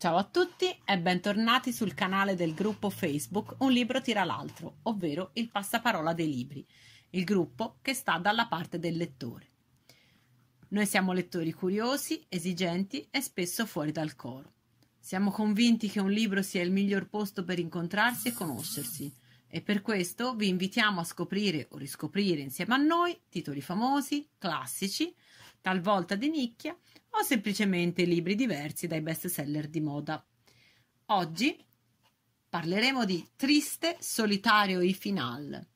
Ciao a tutti e bentornati sul canale del gruppo Facebook Un libro tira l'altro, ovvero il passaparola dei libri, il gruppo che sta dalla parte del lettore. Noi siamo lettori curiosi, esigenti e spesso fuori dal coro. Siamo convinti che un libro sia il miglior posto per incontrarsi e conoscersi e per questo vi invitiamo a scoprire o riscoprire insieme a noi titoli famosi, classici, talvolta di nicchia o semplicemente libri diversi dai best seller di moda. Oggi parleremo di Triste, solitario e final,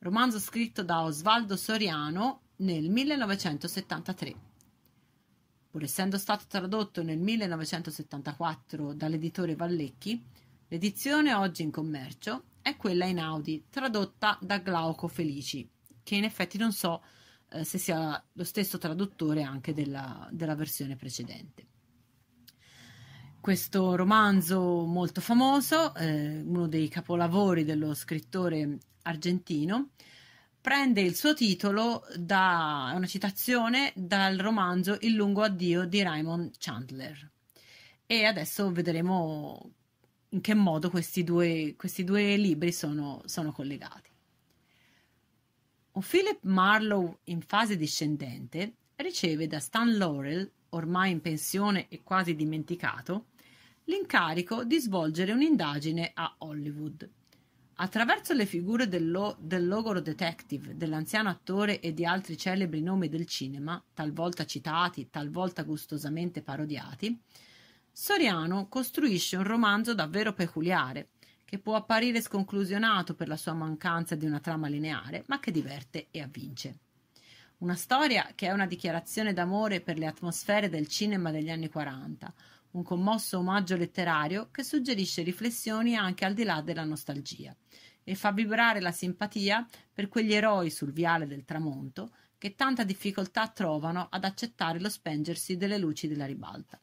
romanzo scritto da Osvaldo Soriano nel 1973. Pur essendo stato tradotto nel 1974 dall'editore Vallecchi, l'edizione oggi in commercio è quella in Audi, tradotta da Glauco Felici, che in effetti non so eh, se sia lo stesso traduttore anche della, della versione precedente questo romanzo molto famoso, eh, uno dei capolavori dello scrittore argentino, prende il suo titolo da una citazione dal romanzo Il lungo addio di Raymond Chandler. E adesso vedremo in che modo questi due, questi due libri sono, sono collegati. Un Philip Marlowe in fase discendente riceve da Stan Laurel, ormai in pensione e quasi dimenticato, l'incarico di svolgere un'indagine a Hollywood. Attraverso le figure del, lo- del, logoro detective, dell'anziano attore e di altri celebri nomi del cinema, talvolta citati, talvolta gustosamente parodiati, Soriano costruisce un romanzo davvero peculiare, che può apparire sconclusionato per la sua mancanza di una trama lineare, ma che diverte e avvince. Una storia che è una dichiarazione d'amore per le atmosfere del cinema degli anni 40, un commosso omaggio letterario che suggerisce riflessioni anche al di là della nostalgia e fa vibrare la simpatia per quegli eroi sul viale del tramonto che tanta difficoltà trovano ad accettare lo spengersi delle luci della ribalta.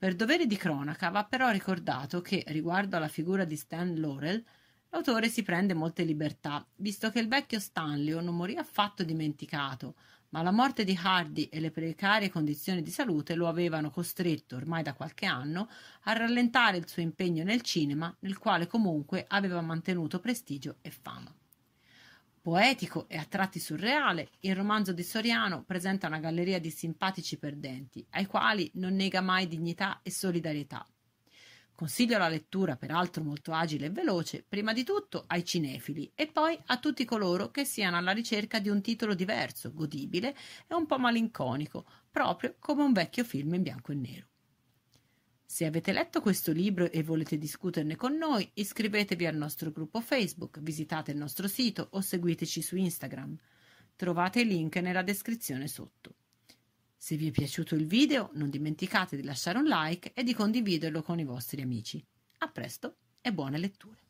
Per dovere di cronaca va però ricordato che, riguardo alla figura di Stan Laurel, l'autore si prende molte libertà, visto che il vecchio Stanlio non morì affatto dimenticato, ma la morte di Hardy e le precarie condizioni di salute lo avevano costretto ormai da qualche anno a rallentare il suo impegno nel cinema, nel quale comunque aveva mantenuto prestigio e fama. Poetico e a tratti surreale, il romanzo di Soriano presenta una galleria di simpatici perdenti, ai quali non nega mai dignità e solidarietà. Consiglio la lettura, peraltro molto agile e veloce, prima di tutto ai cinefili e poi a tutti coloro che siano alla ricerca di un titolo diverso, godibile e un po' malinconico, proprio come un vecchio film in bianco e nero. Se avete letto questo libro e volete discuterne con noi, iscrivetevi al nostro gruppo Facebook, visitate il nostro sito o seguiteci su Instagram. Trovate i link nella descrizione sotto. Se vi è piaciuto il video, non dimenticate di lasciare un like e di condividerlo con i vostri amici. A presto e buone letture!